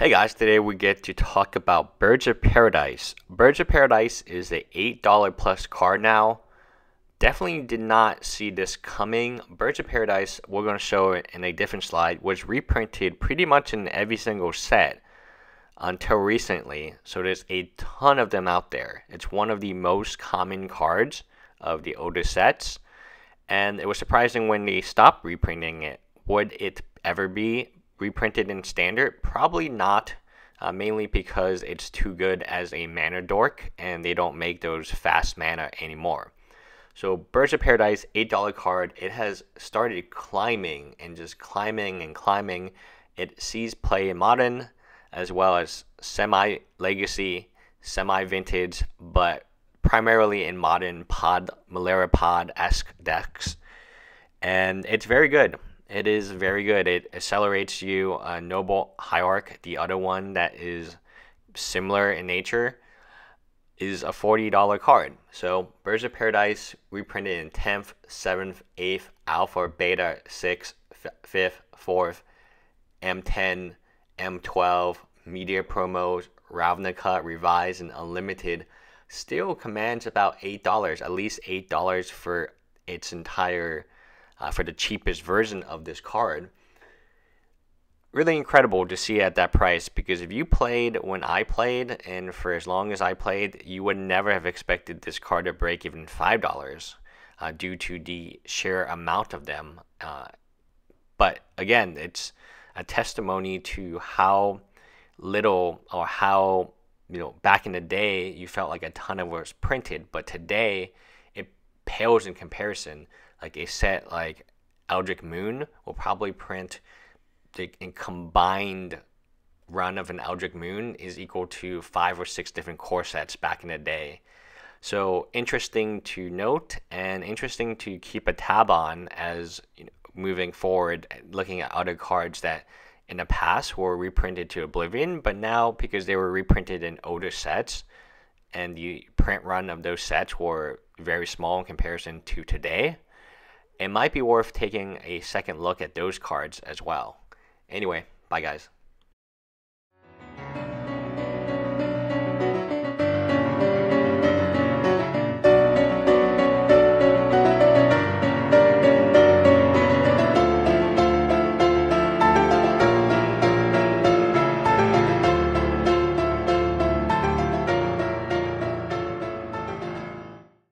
Hey guys, today we get to talk about Birds of Paradise. Birds of Paradise is the $8 plus card now. Definitely did not see this coming. Birds of Paradise, we're going to show it in a different slide, was reprinted pretty much in every single set until recently. So there's a ton of them out there. It's one of the most common cards of the older sets. And it was surprising when they stopped reprinting it. Would it ever be reprinted in standard? Probably not, uh, mainly because it's too good as a mana dork and they don't make those fast mana anymore. So Birds of Paradise, $8 card, it has started climbing and just climbing and climbing. It sees play in modern as well as semi legacy, semi vintage, but primarily in modern pod, Malera pod esque decks. And it's very good. It is very good. It accelerates you. Uh, Noble Hierarch, the other one that is similar in nature, is a $40 card. So Birds of Paradise reprinted in 10th, 7th, 8th, Alpha, Beta, 6th, 5th, 4th, M10, M12, Media Promos, Ravnica, Revised, and Unlimited still commands about $8, at least $8 for its entire uh, for the cheapest version of this card. Really incredible to see at that price because if you played when I played and for as long as I played, you would never have expected this card to break even $5 uh, due to the sheer amount of them. Uh, but again, it's a testimony to how little or how you know back in the day you felt like a ton of was printed but today it pales in comparison like a set like Eldrick Moon will probably print the combined run of an Eldrick Moon is equal to five or six different core sets back in the day. So interesting to note and interesting to keep a tab on as you know, moving forward, looking at other cards that in the past were reprinted to Oblivion, but now because they were reprinted in older sets and the print run of those sets were very small in comparison to today, it might be worth taking a second look at those cards as well. Anyway, bye guys.